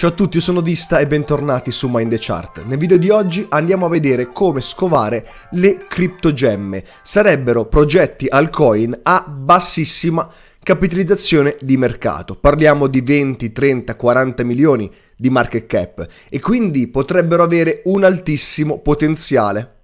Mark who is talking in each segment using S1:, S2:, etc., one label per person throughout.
S1: Ciao a tutti, io sono Dista e bentornati su Mind the Chart. Nel video di oggi andiamo a vedere come scovare le criptogemme. Sarebbero progetti altcoin a bassissima capitalizzazione di mercato. Parliamo di 20, 30, 40 milioni di market cap e quindi potrebbero avere un altissimo potenziale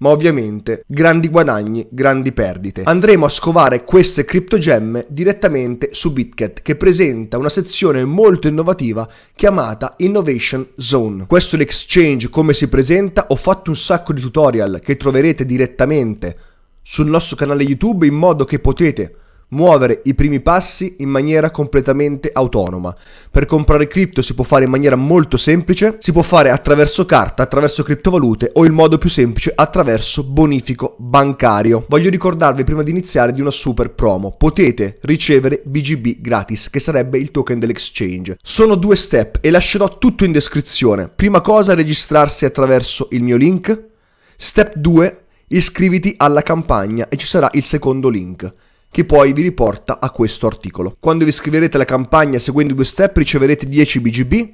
S1: ma ovviamente grandi guadagni, grandi perdite. Andremo a scovare queste criptogemme direttamente su BitCat che presenta una sezione molto innovativa chiamata Innovation Zone. Questo è l'exchange come si presenta, ho fatto un sacco di tutorial che troverete direttamente sul nostro canale YouTube in modo che potete muovere i primi passi in maniera completamente autonoma. Per comprare cripto si può fare in maniera molto semplice, si può fare attraverso carta, attraverso criptovalute o in modo più semplice attraverso bonifico bancario. Voglio ricordarvi prima di iniziare di una super promo. Potete ricevere BGB gratis, che sarebbe il token dell'exchange. Sono due step e lascerò tutto in descrizione. Prima cosa registrarsi attraverso il mio link. Step 2 iscriviti alla campagna e ci sarà il secondo link che poi vi riporta a questo articolo. Quando vi iscriverete alla campagna seguendo i due step riceverete 10 BGB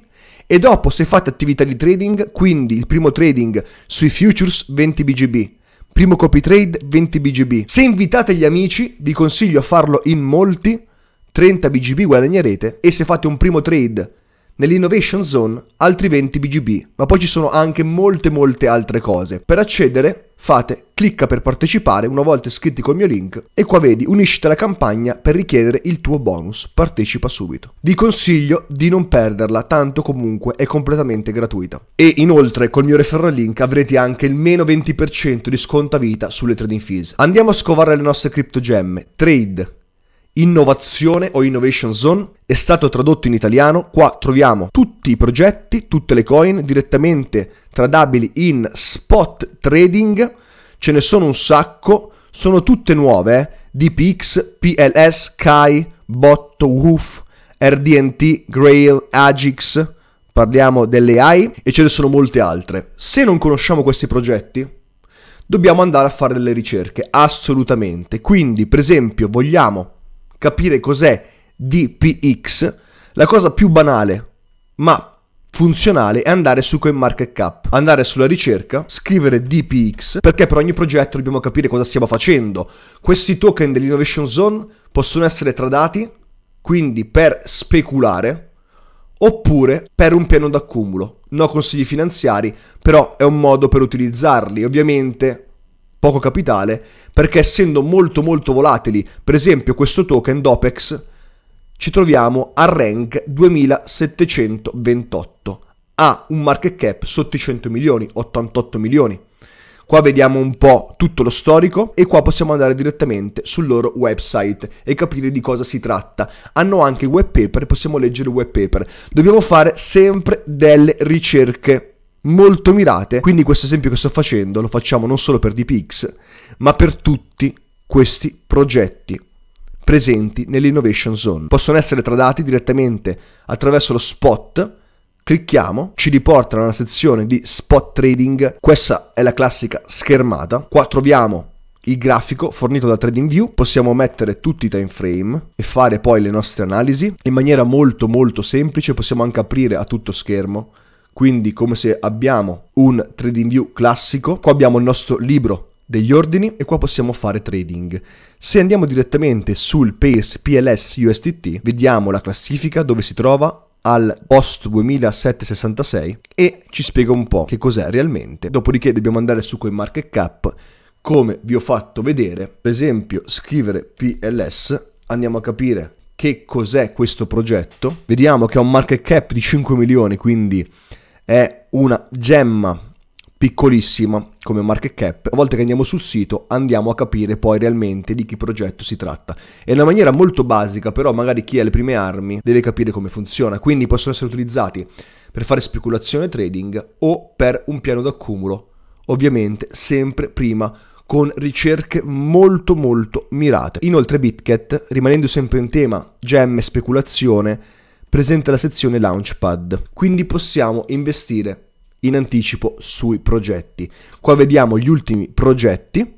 S1: e dopo se fate attività di trading, quindi il primo trading sui futures 20 BGB, primo copy trade 20 BGB. Se invitate gli amici, vi consiglio a farlo in molti, 30 BGB guadagnerete e se fate un primo trade Nell'Innovation Zone altri 20 BGB, ma poi ci sono anche molte molte altre cose. Per accedere fate clicca per partecipare una volta iscritti col mio link e qua vedi unisciti alla campagna per richiedere il tuo bonus, partecipa subito. Vi consiglio di non perderla, tanto comunque è completamente gratuita. E inoltre col mio referral link avrete anche il meno 20% di sconta vita sulle trading fees. Andiamo a scovare le nostre criptogemme, trade, Innovazione o Innovation Zone, è stato tradotto in italiano, qua troviamo tutti i progetti, tutte le coin direttamente tradabili in spot trading, ce ne sono un sacco, sono tutte nuove, eh? DPX, PLS, Kai, Bot, Woof, RDNT, Grail, Agix, parliamo delle AI e ce ne sono molte altre. Se non conosciamo questi progetti, dobbiamo andare a fare delle ricerche, assolutamente. Quindi, per esempio, vogliamo capire cos'è DPX, la cosa più banale, ma funzionale è andare su CoinMarketCap, andare sulla ricerca, scrivere DPX, perché per ogni progetto dobbiamo capire cosa stiamo facendo. Questi token dell'Innovation Zone possono essere tradati, quindi per speculare, oppure per un piano d'accumulo. No consigli finanziari, però è un modo per utilizzarli. Ovviamente poco capitale, perché essendo molto molto volatili, per esempio questo token DOPEX, ci troviamo a rank 2728, ha un market cap sotto i 100 milioni, 88 milioni. Qua vediamo un po' tutto lo storico e qua possiamo andare direttamente sul loro website e capire di cosa si tratta. Hanno anche web paper, possiamo leggere il web paper. Dobbiamo fare sempre delle ricerche molto mirate, quindi questo esempio che sto facendo lo facciamo non solo per DPX, ma per tutti questi progetti presenti nell'Innovation Zone. Possono essere tradati direttamente attraverso lo spot, clicchiamo, ci riporta nella sezione di spot trading, questa è la classica schermata, qua troviamo il grafico fornito da TradingView, possiamo mettere tutti i time frame e fare poi le nostre analisi in maniera molto molto semplice, possiamo anche aprire a tutto schermo quindi come se abbiamo un trading view classico, qua abbiamo il nostro libro degli ordini e qua possiamo fare trading. Se andiamo direttamente sul PACE PLS USDT, vediamo la classifica dove si trova al post 2766 e ci spiega un po' che cos'è realmente. Dopodiché dobbiamo andare su market cap come vi ho fatto vedere, per esempio scrivere PLS, andiamo a capire che cos'è questo progetto. Vediamo che ha un market cap di 5 milioni, quindi è una gemma piccolissima come market cap, Una volta che andiamo sul sito andiamo a capire poi realmente di che progetto si tratta. È una maniera molto basica, però magari chi ha le prime armi deve capire come funziona, quindi possono essere utilizzati per fare speculazione trading o per un piano d'accumulo, ovviamente sempre prima con ricerche molto molto mirate. Inoltre Bitget, rimanendo sempre in tema gemme speculazione, presente la sezione Launchpad, quindi possiamo investire in anticipo sui progetti. Qua vediamo gli ultimi progetti,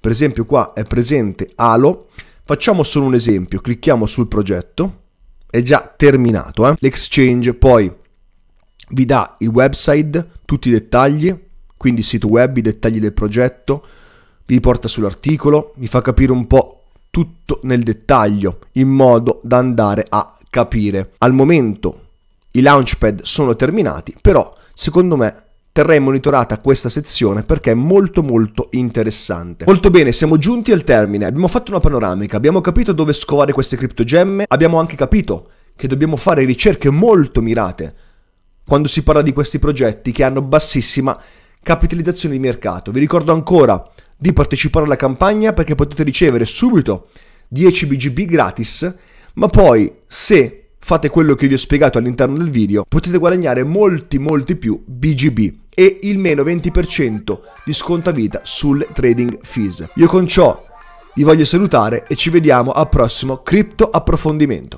S1: per esempio qua è presente Halo, facciamo solo un esempio, clicchiamo sul progetto, è già terminato, eh? l'exchange poi vi dà il website, tutti i dettagli, quindi sito web, i dettagli del progetto, vi porta sull'articolo, vi fa capire un po' tutto nel dettaglio in modo da andare a capire. Al momento i launchpad sono terminati, però secondo me terrei monitorata questa sezione perché è molto molto interessante. Molto bene, siamo giunti al termine, abbiamo fatto una panoramica, abbiamo capito dove scovare queste criptogemme, abbiamo anche capito che dobbiamo fare ricerche molto mirate quando si parla di questi progetti che hanno bassissima capitalizzazione di mercato. Vi ricordo ancora di partecipare alla campagna perché potete ricevere subito 10 BGB gratis ma poi se fate quello che vi ho spiegato all'interno del video potete guadagnare molti molti più BGB e il meno 20% di scontavita sul trading fees. Io con ciò vi voglio salutare e ci vediamo al prossimo Crypto approfondimento.